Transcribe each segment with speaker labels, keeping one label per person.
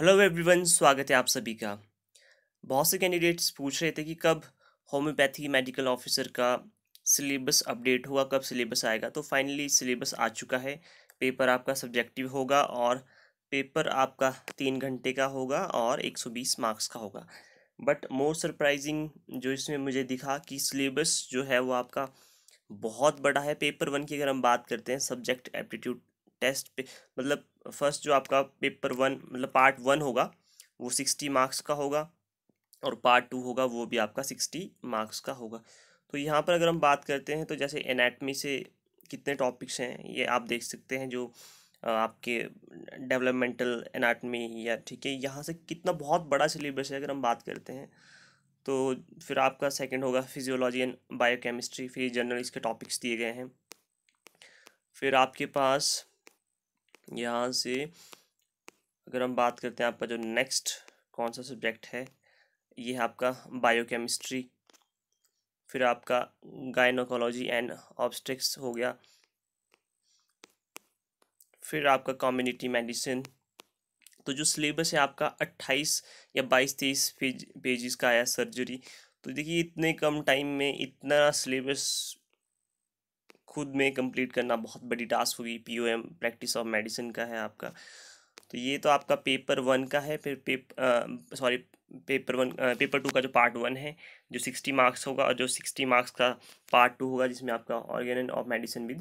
Speaker 1: hello everyone स्वागत है आप सभी का बहुत से कैंडिडेट्स पूछ रहे थे कि कब होम्योपैथी मेडिकल ऑफिसर का सिलेबस अपडेट हुआ कब सिलेबस आएगा तो फाइनली सिलेबस आ चुका है पेपर आपका सब्जेक्टिव होगा और पेपर आपका तीन घंटे का होगा और एक सौ बीस मार्क्स का होगा बट मोर सरप्राइजिंग जो इसमें मुझे दिखा कि सिलेबस जो है वो आपका बहुत बड़ा है पेपर वन की अगर हम बात करते हैं सब्जेक्ट एप्टीट्यूड टेस्ट पे मतलब फर्स्ट जो आपका पेपर वन मतलब पार्ट वन होगा वो सिक्सटी मार्क्स का होगा और पार्ट टू होगा वो भी आपका सिक्सटी मार्क्स का होगा तो यहाँ पर अगर हम बात करते हैं तो जैसे एनाटमी से कितने टॉपिक्स हैं ये आप देख सकते हैं जो आपके डेवलपमेंटल एनाटमी या ठीक है यहाँ से कितना बहुत बड़ा सिलेबस है अगर हम बात करते हैं तो फिर आपका सेकंड होगा फिजियोलॉजी एंड बायोकेमिस्ट्री फिर जनरल इसके टॉपिक्स दिए गए हैं फिर आपके पास यहाँ से अगर हम बात करते हैं आपका जो नेक्स्ट कौन सा सब्जेक्ट है ये है आपका बायोकेमिस्ट्री फिर आपका गायनोकोलॉजी एंड ऑब्स्टिक्स हो गया फिर आपका कम्युनिटी मेडिसिन तो जो सिलेबस है आपका अट्ठाईस या बाईस तेईस पेज पेजेस का आया सर्जरी तो देखिए इतने कम टाइम में इतना सिलेबस खुद में कंप्लीट करना बहुत बड़ी टास्क होगी P O M practice of medicine का है आपका तो ये तो आपका पेपर वन का है फिर पेप सॉरी पेपर वन आ, पेपर टू का जो पार्ट वन है जो सिक्सटी मार्क्स होगा और जो सिक्सटी मार्क्स का पार्ट टू होगा जिसमें आपका organon of medicine with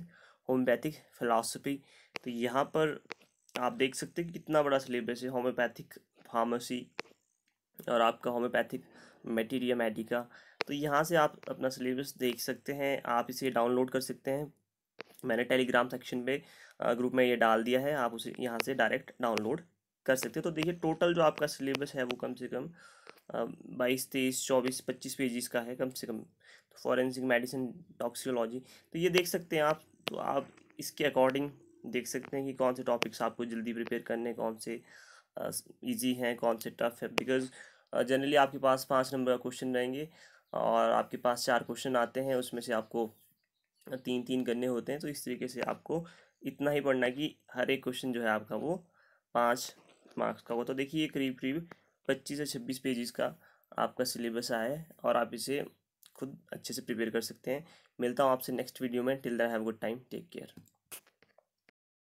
Speaker 1: homeopathic philosophy तो यहाँ पर आप देख सकते हैं कि कितना बड़ा सिलेबस है होम्योपैथिक फार्मेसी और आपका होम्योपैथिक मेटीरिया मेडिका तो यहाँ से आप अपना सिलेबस देख सकते हैं आप इसे डाउनलोड कर सकते हैं मैंने टेलीग्राम सेक्शन पे ग्रुप में ये डाल दिया है आप उसे यहाँ से डायरेक्ट डाउनलोड कर सकते हैं तो देखिए टोटल जो आपका सिलेबस है वो कम से कम बाईस तेईस चौबीस पच्चीस पेजेस का है कम से कम तो फॉरेंसिक मेडिसिन टॉक्सिकोलॉजी तो ये देख सकते हैं आप तो आप इसके अकॉर्डिंग देख सकते हैं कि कौन से टॉपिक्स आपको जल्दी प्रिपेयर करने कौन से ईजी हैं कौन से टफ है बिकॉज जनरली आपके पास पाँच नंबर का क्वेश्चन रहेंगे और आपके पास चार क्वेश्चन आते हैं उसमें से आपको तीन तीन करने होते हैं तो इस तरीके से आपको इतना ही पढ़ना है कि हर एक क्वेश्चन जो है आपका वो पाँच मार्क्स का हो तो देखिए करीब करीब पच्चीस से छब्बीस पेजेस का आपका सिलेबस आया है और आप इसे खुद अच्छे से प्रिपेयर कर सकते हैं मिलता हूँ आपसे नेक्स्ट वीडियो में till then have good time take care